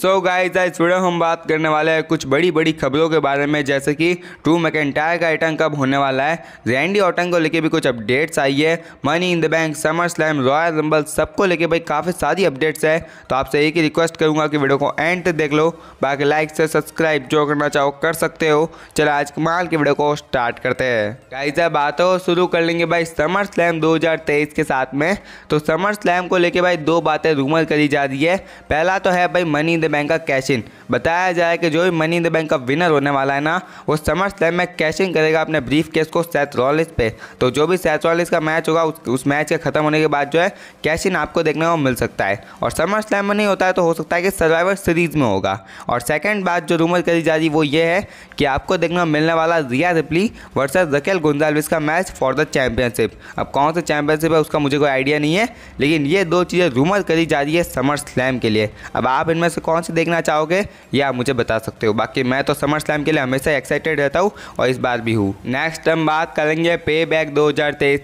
सो so guys आज video हम बात करने वाले हैं कुछ बड़ी बड़ी खबरों के बारे में जैसे कि ट्रू मैकेंटायर का आइटम कब होने वाला है रैंडी ऑटन को लेके भी कुछ अपडेट्स आई है Money in the Bank SummerSlam Royal Rumble सबको लेके भाई काफ़ी सारी अपडेट्स है तो आपसे एक ही रिक्वेस्ट करूँगा कि वीडियो को एंड तक देख लो बाकी लाइक से सब्सक्राइब जो करना चाहो कर सकते हो चलो आज कमाल की वीडियो को स्टार्ट करते हैं गाइजा अब बात हो शुरू कर लेंगे भाई समर स्लैम दो के साथ में तो समर स्लैम को लेकर भाई दो बातें रूमर करी जा रही है पहला तो है भाई मनी द बैंक का कैश इन बताया जाए कि जो भी मनी इन द बैंक का विनर होने वाला है ना वो समर स्लैम में कैश इन करेगा अपने ब्रीफ केस को सैथ रॉलिस पे तो जो भी सैथ रॉलिस का मैच होगा उस, उस मैच के खत्म होने के बाद जो है कैश इन आपको देखने को मिल सकता है और समर स्लैम में नहीं होता है तो हो सकता है कि सर्वाइवर सीरीज में होगा और सेकेंड बात जो रूमर करी जा रही वो ये है कि आपको देखने को मिलने वाला Rhea Ripley versus Raquel Gonzalez का मैच फॉर द चैंपियनशिप अब कौन सा चैंपियनशिप है उसका मुझे कोई आइडिया नहीं है लेकिन ये दो चीज़ें रूमर करी जा रही है समर स्लैम के लिए अब आप इनमें से कौन कौन सी देखना चाहोगे ये आप मुझे बता सकते हो बाकी मैं तो समर स्लैम के लिए हमेशा एक्साइटेड रहता हूँ और इस बार भी हूँ नेक्स्ट हम बात करेंगे पे बैक दो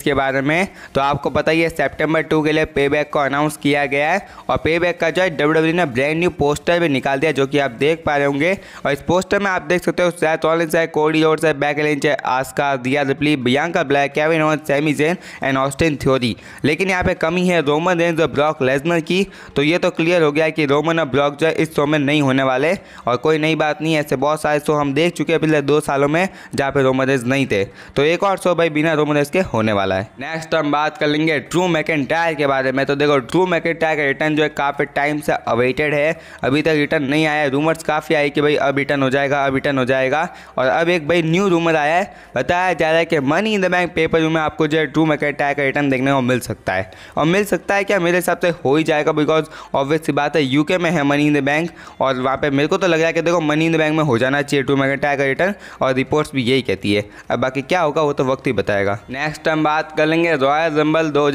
के बारे में तो आपको पता ही है सेप्टेम्बर टू के लिए पे बैक को अनाउंस किया गया है और पे बैक का जो है डब्ल्यू e ने ब्रांड न्यू पोस्टर भी निकाल दिया जो कि आप देख पा रहे होंगे और इस पोस्टर में आप देख सकते हो सैथ ऑलिन्स है कोडी और है बैक लेंच है आस्का दिया रिप्ली बियांका ब्लैक कैविन और Sami Zayn and Austin Theory लेकिन यहाँ पे कमी है रोमन रेंज और ब्लॉक लेजनर की तो ये तो क्लियर हो गया कि रोमन और ब्लॉक जो है इस शो में नहीं होने वाले और कोई नई बात नहीं है ऐसे बहुत सारे शो हम देख चुके हैं पिछले दो सालों में जहाँ पे रोमरेज नहीं थे तो एक और शो भाई बिना रोमरेज के होने वाला है नेक्स्ट हम बात कर लेंगे ट्रू मैकेन टायर के बारे में तो देखो ट्रू मैकेन टायर का रिटर्न जो है काफ़ी टाइम से अवेटेड है अभी तक रिटर्न नहीं आया रूमर्स काफ़ी आए कि भाई अब रिटर्न हो जाएगा अब रिटर्न हो जाएगा और अब एक भाई न्यू रूमर आया है बताया जा रहा है कि Money in the Bank paper में आपको जो है ट्रू मैकेट टायर का रिटर्न देखने को मिल सकता है और मिल सकता है क्या मेरे हिसाब से हो ही जाएगा बिकॉज ऑब्वियसली बात है यूके में है Money in the Bank bank और वहाँ पे मेरे को तो लग रहा है कि देखो मनी इन बैंक में हो जाना चाहिए टू मेगा टाइगर रिटर्न और रिपोर्ट्स भी यही कहती है अब बाकी क्या होगा वो तो वक्त ही बताएगा नेक्स्ट हम बात कर लेंगे रॉयल रंबल दो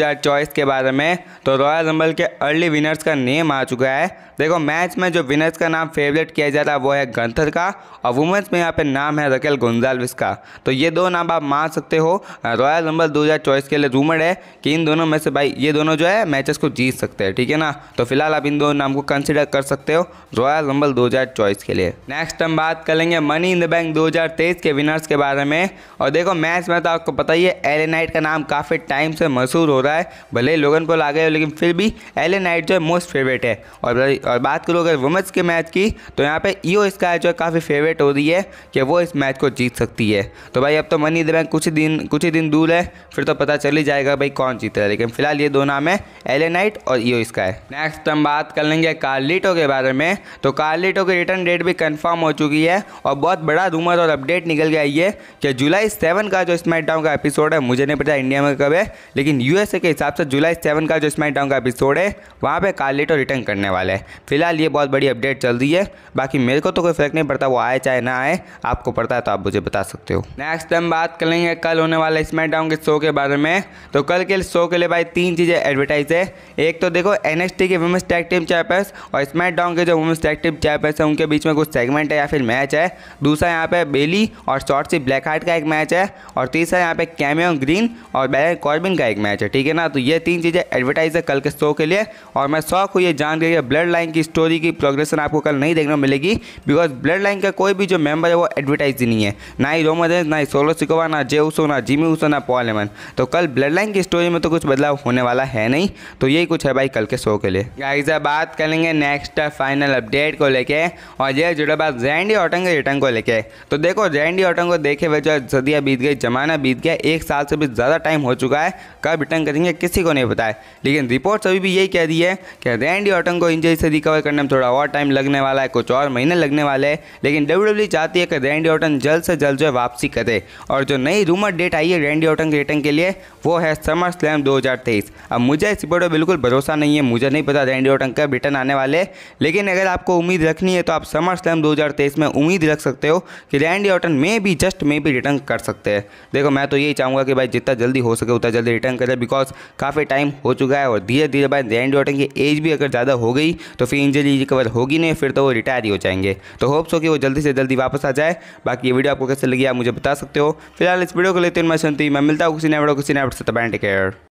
के बारे में तो रॉयल रंबल के अर्ली विनर्स का नेम आ चुका है देखो मैच में जो विनर्स का नाम फेवरेट किया जा रहा है वो है गंथर का और वुमेंस में यहाँ पे नाम है रकेल गुंजालविस का तो ये दो नाम आप मान सकते हो रॉयल रंबल चौबीस के लिए रूमर है कि इन दोनों में से भाई ये दोनों जो है मैचेस को जीत सकते हैं ठीक है ना तो फिलहाल आप इन दोनों नाम को कंसिडर कर सकते हो रॉयल रंबल 2024 के लिए नेक्स्ट हम बात करेंगे मनी इन द बैंक 2023 के विनर्स के बारे में और देखो मैच में तो आपको पता ही है एले नाइट का नाम काफ़ी टाइम से मशहूर हो रहा है भले ही लोगन पोल आ गए लेकिन फिर भी एले नाइट जो है मोस्ट फेवरेट है और और बात करूँ अगर वुमेंस के मैच की तो यहाँ पर ईओ इसका जो है काफ़ी फेवरेट हो रही है कि वो इस मैच को जीत सकती है तो भाई अब तो मनी इन द बैंक कुछ दिन कुछ ही दिन दूर है फिर तो पता चल ही जाएगा भाई कौन जीत रहा है लेकिन फिलहाल ये दो नाम है एले नाइट और ईओ स्काई नेक्स्ट हम बात कर लेंगे कार्लिटो के बारे में में तो कार्लिटो की रिटर्न डेट भी कंफर्म हो चुकी है और बहुत बड़ा रूमर और अपडेट निकल गया ये कि जुलाई सेवन का जो स्मैकडाउन का एपिसोड है मुझे नहीं पता इंडिया में कब है लेकिन यूएसए के हिसाब से जुलाई सेवन का जो स्मैकडाउन का एपिसोड है वहाँ पर कार्लिटो रिटर्न करने वाले हैं फिलहाल ये बहुत बड़ी अपडेट चल रही है बाकी मेरे को तो कोई फर्क नहीं पड़ता वो आए चाहे ना आए आपको पड़ता है तो आप मुझे बता सकते हो नेक्स्ट हम बात करेंगे कल होने वाला स्मैकडाउन के शो के बारे में तो कल के शो के लिए भाई तीन चीज़ें एडवर्टाइज है एक तो देखो एन एस टी के वुमेंस टैग टीम चैंपियंस और स्मैकडाउन के जो वुमेंस टैग टीम चैंपियंस है उनके बीच में कुछ सेगमेंट है या फिर मैच है दूसरा यहाँ पे बेली और शॉर्ट सी ब्लैक हार्ट का एक मैच है और तीसरा यहाँ पे कैमियो ग्रीन और बैर कॉर्बिन का एक मैच है ठीक है ना तो ये तीन चीज़ें एडवर्टाइज है कल के शो के लिए और मैं शौक हूँ ये जान गई ब्लड लाइन की स्टोरी की प्रोग्रेशन आपको कल नहीं देखने को मिलेगी बिकॉज ब्लड लाइन का कोई भी जो मेम्बर है वो एडवर्टाइज ही नहीं है ना ही रोमो रेंस ना ही सोलो सिकोवा ना जे उसो ना जिमी उसो ना पॉल एमन तो कल ब्लड लाइन की स्टोरी में तो कुछ बदलाव होने वाला है नहीं तो यही कुछ है भाई कल के शो के लिए गाइजा बात करेंगे नेक्स्ट फाइनल अपडेट को लेके और ये जुड़े बात जैंडी ऑटन के रिटर्न को लेके तो देखो जैंडी ऑटन को देखे हुए जो सदियाँ बीत गई जमाना बीत गया एक साल से भी ज़्यादा टाइम हो चुका है कब रिटर्न करेंगे किसी को नहीं पता है लेकिन रिपोर्ट अभी भी यही कह रही है कि रैंडी ऑटन को इंजरी से रिकवर करने में थोड़ा और टाइम लगने वाला है कुछ और महीने लगने वाले हैं लेकिन डब्ल्यू e चाहती है कि रैंडी ऑटन जल्द से जल्द जो है वापसी करे और जो नई रूमर डेट आई है रैंडी ऑटन के रिटर्न के लिए वो है समर स्लैम दो अब मुझे इस रिपोर्ट पर बिल्कुल भरोसा नहीं है मुझे नहीं पता रैंडी ऑटन कब रिटर्न आने वाले लेकिन लेकिन अगर आपको उम्मीद रखनी है तो आप समर स्लैम 2023 में उम्मीद रख सकते हो कि रैंडी ऑटन में भी जस्ट में भी रिटर्न कर सकते हैं देखो मैं तो यही चाहूँगा कि भाई जितना जल्दी हो सके उतना जल्दी रिटर्न करें बिकॉज काफ़ी टाइम हो चुका है और धीरे धीरे भाई रैंडी ऑटन की एज भी अगर ज़्यादा हो गई तो फिर इंजरी रिकवर होगी नहीं फिर तो वो रिटायर ही हो जाएंगे तो होप्स हो कि वो जल्दी से जल्दी वापस आ जाए बाकी ये वीडियो आपको कैसे लगी आप मुझे बता सकते हो फिलहाल इस वीडियो को लेते हैं मैं सुनती मैं मिलता हूँ किसी ने वीडियो किसी ने से केयर तो